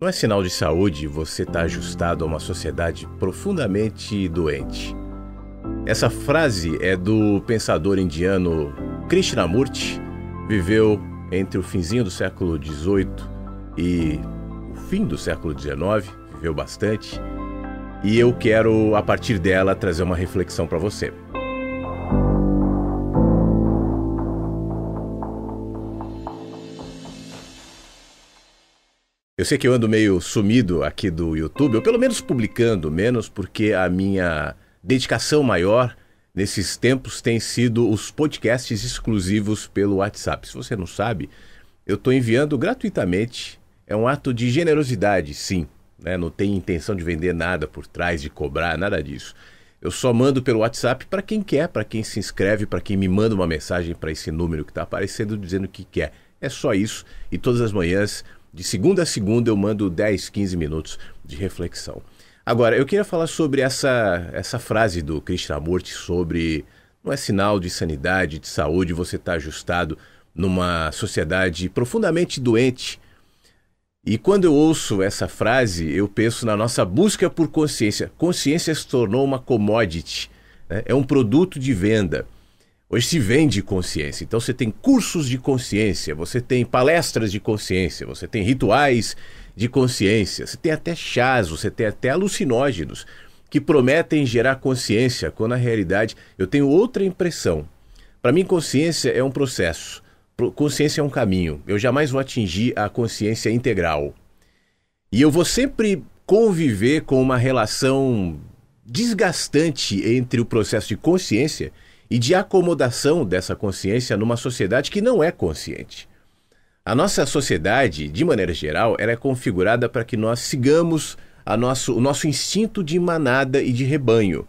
Não é sinal de saúde você estar tá ajustado a uma sociedade profundamente doente. Essa frase é do pensador indiano Krishnamurti, viveu entre o finzinho do século XVIII e o fim do século XIX, viveu bastante, e eu quero, a partir dela, trazer uma reflexão para você. Eu sei que eu ando meio sumido aqui do YouTube, ou pelo menos publicando menos, porque a minha dedicação maior nesses tempos tem sido os podcasts exclusivos pelo WhatsApp. Se você não sabe, eu estou enviando gratuitamente. É um ato de generosidade, sim. Né? Não tem intenção de vender nada por trás, de cobrar, nada disso. Eu só mando pelo WhatsApp para quem quer, para quem se inscreve, para quem me manda uma mensagem para esse número que está aparecendo dizendo que quer. É só isso. E todas as manhãs de segunda a segunda eu mando 10, 15 minutos de reflexão. Agora, eu queria falar sobre essa, essa frase do Krishnamurti sobre não é sinal de sanidade, de saúde você está ajustado numa sociedade profundamente doente. E quando eu ouço essa frase, eu penso na nossa busca por consciência. Consciência se tornou uma commodity, né? é um produto de venda. Hoje se vende consciência. Então você tem cursos de consciência, você tem palestras de consciência, você tem rituais de consciência, você tem até chás, você tem até alucinógenos que prometem gerar consciência, quando na realidade eu tenho outra impressão. Para mim, consciência é um processo, consciência é um caminho. Eu jamais vou atingir a consciência integral. E eu vou sempre conviver com uma relação desgastante entre o processo de consciência e de acomodação dessa consciência numa sociedade que não é consciente. A nossa sociedade, de maneira geral, ela é configurada para que nós sigamos nosso, o nosso instinto de manada e de rebanho.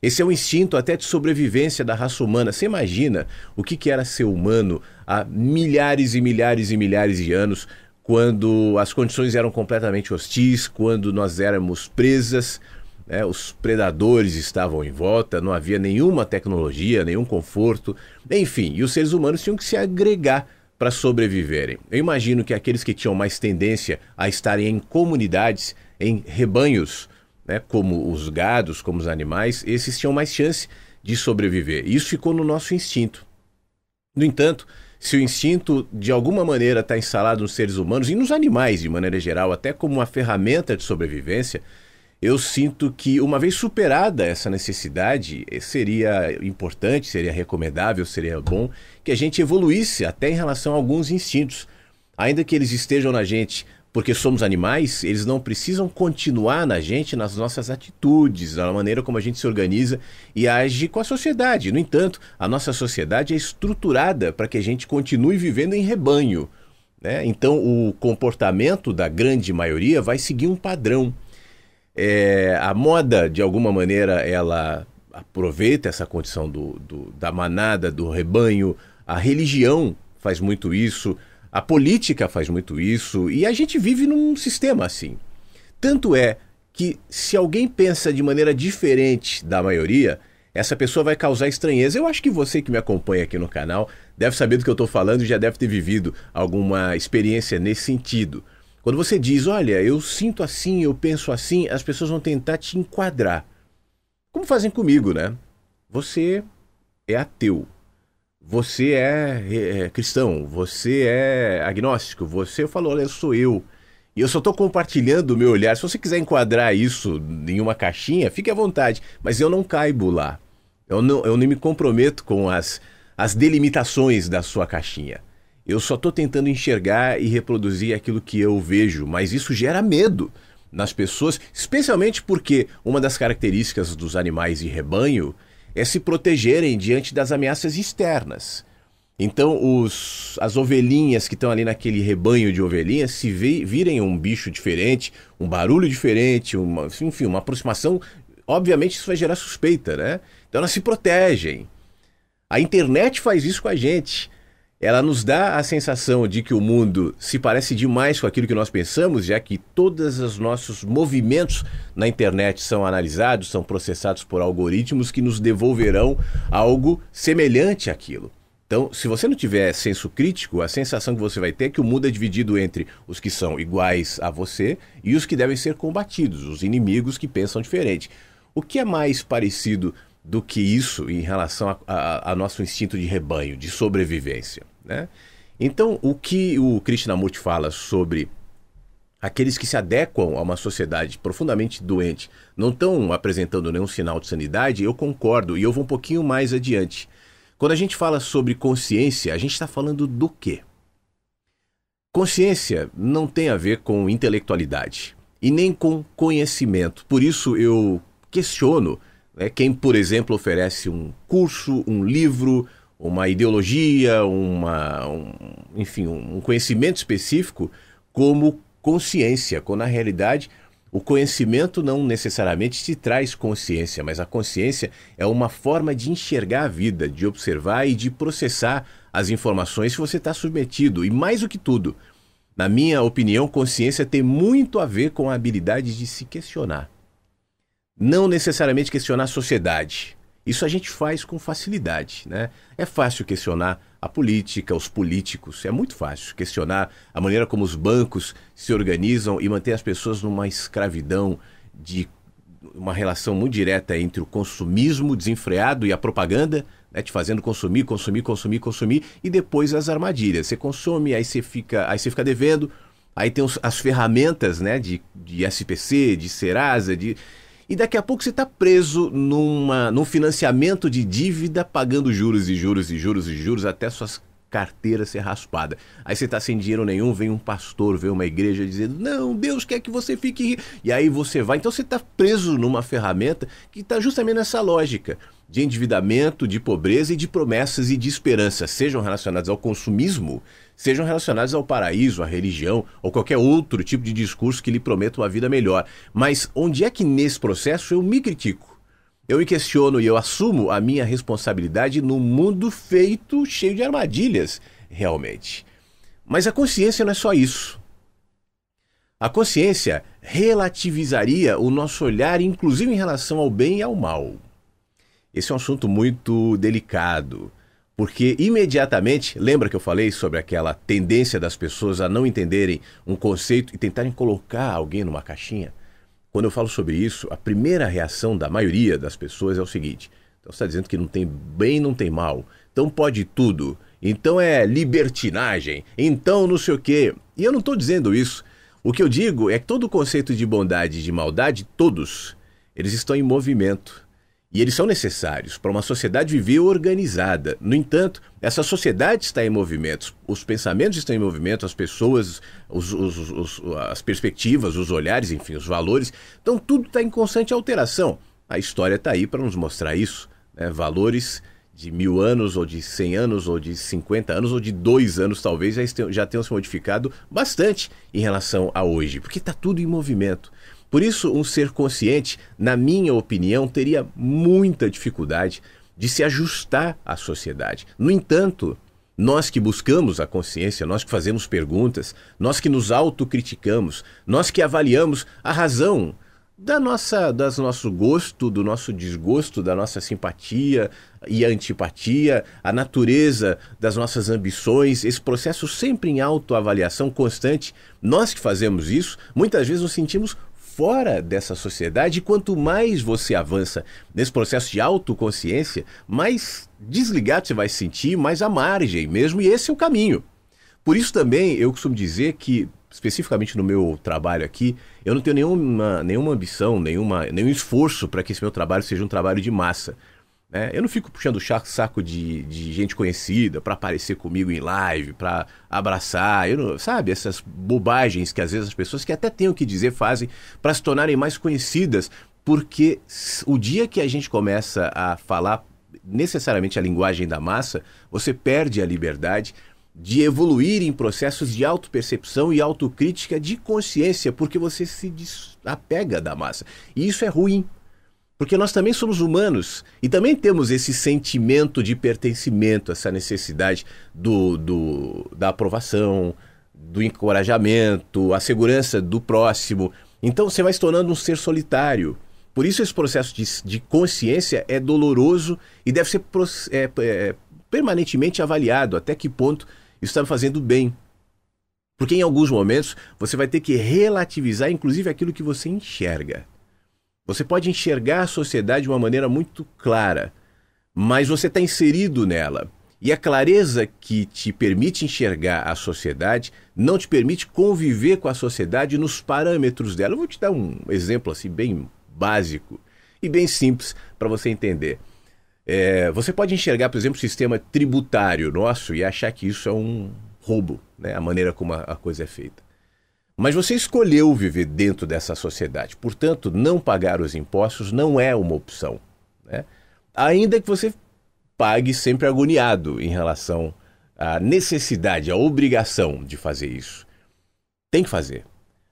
Esse é um instinto até de sobrevivência da raça humana. Você imagina o que era ser humano há milhares e milhares e milhares de anos, quando as condições eram completamente hostis, quando nós éramos presas né? os predadores estavam em volta, não havia nenhuma tecnologia, nenhum conforto, enfim, e os seres humanos tinham que se agregar para sobreviverem. Eu imagino que aqueles que tinham mais tendência a estarem em comunidades, em rebanhos, né? como os gados, como os animais, esses tinham mais chance de sobreviver. Isso ficou no nosso instinto. No entanto, se o instinto de alguma maneira está instalado nos seres humanos e nos animais de maneira geral, até como uma ferramenta de sobrevivência, eu sinto que, uma vez superada essa necessidade, eh, seria importante, seria recomendável, seria bom que a gente evoluísse até em relação a alguns instintos. Ainda que eles estejam na gente porque somos animais, eles não precisam continuar na gente, nas nossas atitudes, na maneira como a gente se organiza e age com a sociedade. No entanto, a nossa sociedade é estruturada para que a gente continue vivendo em rebanho. Né? Então, o comportamento da grande maioria vai seguir um padrão. É, a moda, de alguma maneira, ela aproveita essa condição do, do, da manada, do rebanho. A religião faz muito isso. A política faz muito isso. E a gente vive num sistema assim. Tanto é que, se alguém pensa de maneira diferente da maioria, essa pessoa vai causar estranheza. Eu acho que você que me acompanha aqui no canal deve saber do que eu estou falando e já deve ter vivido alguma experiência nesse sentido. Quando você diz, olha, eu sinto assim, eu penso assim, as pessoas vão tentar te enquadrar. Como fazem comigo, né? Você é ateu, você é, é cristão, você é agnóstico, você falou, olha, sou eu. E eu só estou compartilhando o meu olhar. Se você quiser enquadrar isso em uma caixinha, fique à vontade. Mas eu não caibo lá. Eu não, eu não me comprometo com as, as delimitações da sua caixinha. Eu só estou tentando enxergar e reproduzir aquilo que eu vejo, mas isso gera medo nas pessoas, especialmente porque uma das características dos animais de rebanho é se protegerem diante das ameaças externas. Então, os, as ovelhinhas que estão ali naquele rebanho de ovelhinhas, se vi, virem um bicho diferente, um barulho diferente, uma, enfim, uma aproximação, obviamente isso vai gerar suspeita, né? Então, elas se protegem. A internet faz isso com a gente ela nos dá a sensação de que o mundo se parece demais com aquilo que nós pensamos, já que todos os nossos movimentos na internet são analisados, são processados por algoritmos que nos devolverão algo semelhante àquilo. Então, se você não tiver senso crítico, a sensação que você vai ter é que o mundo é dividido entre os que são iguais a você e os que devem ser combatidos, os inimigos que pensam diferente. O que é mais parecido do que isso em relação ao nosso instinto de rebanho, de sobrevivência? Né? Então, o que o Krishnamurti fala sobre aqueles que se adequam a uma sociedade profundamente doente não estão apresentando nenhum sinal de sanidade, eu concordo e eu vou um pouquinho mais adiante. Quando a gente fala sobre consciência, a gente está falando do quê? Consciência não tem a ver com intelectualidade e nem com conhecimento. Por isso eu questiono né, quem, por exemplo, oferece um curso, um livro, uma ideologia, uma, um, enfim, um conhecimento específico como consciência, quando na realidade o conhecimento não necessariamente te traz consciência, mas a consciência é uma forma de enxergar a vida, de observar e de processar as informações que você está submetido. E mais do que tudo, na minha opinião, consciência tem muito a ver com a habilidade de se questionar. Não necessariamente questionar a sociedade, isso a gente faz com facilidade, né? É fácil questionar a política, os políticos, é muito fácil questionar a maneira como os bancos se organizam e mantêm as pessoas numa escravidão de uma relação muito direta entre o consumismo desenfreado e a propaganda, né, te fazendo consumir, consumir, consumir, consumir, e depois as armadilhas. Você consome, aí você fica, aí você fica devendo, aí tem os, as ferramentas né, de, de SPC, de Serasa, de, e daqui a pouco você está preso numa, num financiamento de dívida, pagando juros e juros e juros e juros até suas carteiras ser raspada. Aí você está sem dinheiro nenhum, vem um pastor, vem uma igreja dizendo: "Não, Deus quer que você fique". E aí você vai, então você está preso numa ferramenta que está justamente nessa lógica de endividamento, de pobreza e de promessas e de esperança, sejam relacionados ao consumismo, sejam relacionados ao paraíso, à religião ou qualquer outro tipo de discurso que lhe prometa uma vida melhor. Mas onde é que nesse processo eu me critico? Eu me questiono e eu assumo a minha responsabilidade num mundo feito cheio de armadilhas, realmente. Mas a consciência não é só isso. A consciência relativizaria o nosso olhar, inclusive em relação ao bem e ao mal. Esse é um assunto muito delicado, porque imediatamente, lembra que eu falei sobre aquela tendência das pessoas a não entenderem um conceito e tentarem colocar alguém numa caixinha? Quando eu falo sobre isso, a primeira reação da maioria das pessoas é o seguinte: então você está dizendo que não tem bem, não tem mal, então pode tudo, então é libertinagem, então não sei o quê. E eu não estou dizendo isso. O que eu digo é que todo o conceito de bondade e de maldade, todos, eles estão em movimento e eles são necessários para uma sociedade viver organizada. No entanto, essa sociedade está em movimento, os pensamentos estão em movimento, as pessoas, os, os, os, as perspectivas, os olhares, enfim, os valores. Então, tudo está em constante alteração. A história está aí para nos mostrar isso. Né? Valores de mil anos, ou de cem anos, ou de cinquenta anos, ou de dois anos, talvez, já já tenham se modificado bastante em relação a hoje, porque está tudo em movimento. Por isso, um ser consciente, na minha opinião, teria muita dificuldade de se ajustar à sociedade. No entanto, nós que buscamos a consciência, nós que fazemos perguntas, nós que nos autocriticamos, nós que avaliamos a razão da nossa, das nosso gosto, do nosso desgosto, da nossa simpatia e antipatia, a natureza das nossas ambições, esse processo sempre em autoavaliação constante. Nós que fazemos isso, muitas vezes nos sentimos fora dessa sociedade. E quanto mais você avança nesse processo de autoconsciência, mais desligado você vai se sentir, mais à margem mesmo. E esse é o caminho. Por isso também eu costumo dizer que, especificamente no meu trabalho aqui, eu não tenho nenhuma, nenhuma ambição, nenhuma, nenhum esforço para que esse meu trabalho seja um trabalho de massa. Né? Eu não fico puxando o saco de, de gente conhecida para aparecer comigo em live, para abraçar, eu não, sabe? Essas bobagens que às vezes as pessoas que até têm o que dizer fazem para se tornarem mais conhecidas. Porque o dia que a gente começa a falar necessariamente a linguagem da massa, você perde a liberdade de evoluir em processos de autopercepção e autocrítica de consciência, porque você se desapega da massa. E isso é ruim, porque nós também somos humanos e também temos esse sentimento de pertencimento, essa necessidade do, do, da aprovação, do encorajamento, a segurança do próximo. Então você vai se tornando um ser solitário. Por isso esse processo de, de consciência é doloroso e deve ser é, é, permanentemente avaliado até que ponto está me fazendo bem. Porque em alguns momentos você vai ter que relativizar, inclusive, aquilo que você enxerga. Você pode enxergar a sociedade de uma maneira muito clara, mas você está inserido nela. E a clareza que te permite enxergar a sociedade não te permite conviver com a sociedade nos parâmetros dela. Eu vou te dar um exemplo assim bem básico e bem simples para você entender. É, você pode enxergar, por exemplo, o sistema tributário nosso e achar que isso é um roubo, né? a maneira como a, a coisa é feita. Mas você escolheu viver dentro dessa sociedade. Portanto, não pagar os impostos não é uma opção. Né? Ainda que você pague sempre agoniado em relação à necessidade, à obrigação de fazer isso. Tem que fazer.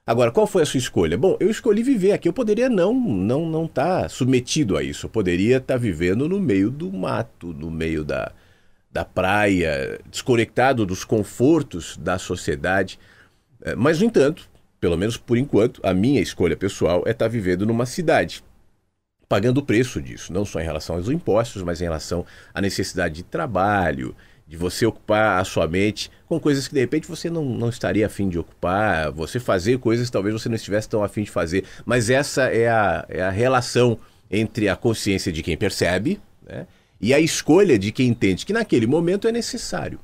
Agora, qual foi a sua escolha? Bom, eu escolhi viver aqui. Eu poderia não não não estar tá submetido a isso. Eu poderia estar tá vivendo no meio do mato, no meio da, da praia, desconectado dos confortos da sociedade. É, mas, no entanto, pelo menos por enquanto, a minha escolha pessoal é estar tá vivendo numa cidade, pagando o preço disso, não só em relação aos impostos, mas em relação à necessidade de trabalho, de você ocupar a sua mente com coisas que de repente você não, não estaria afim de ocupar, você fazer coisas que talvez você não estivesse tão afim de fazer. Mas essa é a, é a relação entre a consciência de quem percebe né, e a escolha de quem entende que naquele momento é necessário.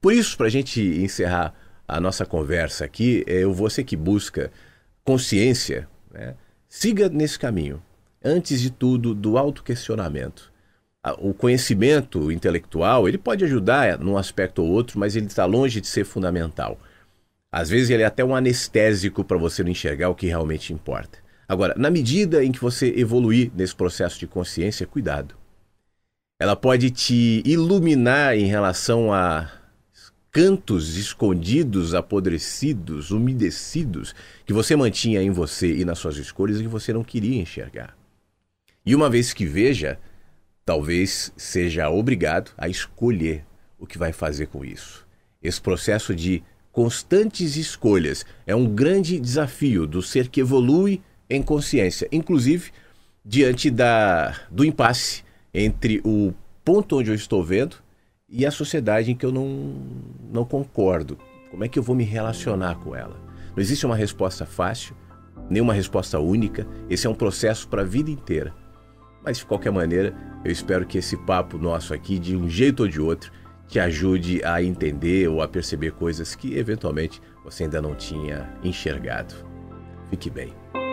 Por isso, para a gente encerrar a nossa conversa aqui, é você que busca consciência, né? siga nesse caminho. Antes de tudo, do autoquestionamento. O conhecimento intelectual, ele pode ajudar num aspecto ou outro, mas ele está longe de ser fundamental. Às vezes ele é até um anestésico para você não enxergar o que realmente importa. Agora, na medida em que você evoluir nesse processo de consciência, cuidado. Ela pode te iluminar em relação a cantos escondidos, apodrecidos, umedecidos que você mantinha em você e nas suas escolhas e que você não queria enxergar. E uma vez que veja, talvez seja obrigado a escolher o que vai fazer com isso. Esse processo de constantes escolhas é um grande desafio do ser que evolui em consciência, inclusive diante da, do impasse entre o ponto onde eu estou vendo e a sociedade em que eu não, não concordo. Como é que eu vou me relacionar com ela? Não existe uma resposta fácil, nem uma resposta única. Esse é um processo para a vida inteira. Mas de qualquer maneira, eu espero que esse papo nosso aqui, de um jeito ou de outro, te ajude a entender ou a perceber coisas que eventualmente você ainda não tinha enxergado. Fique bem.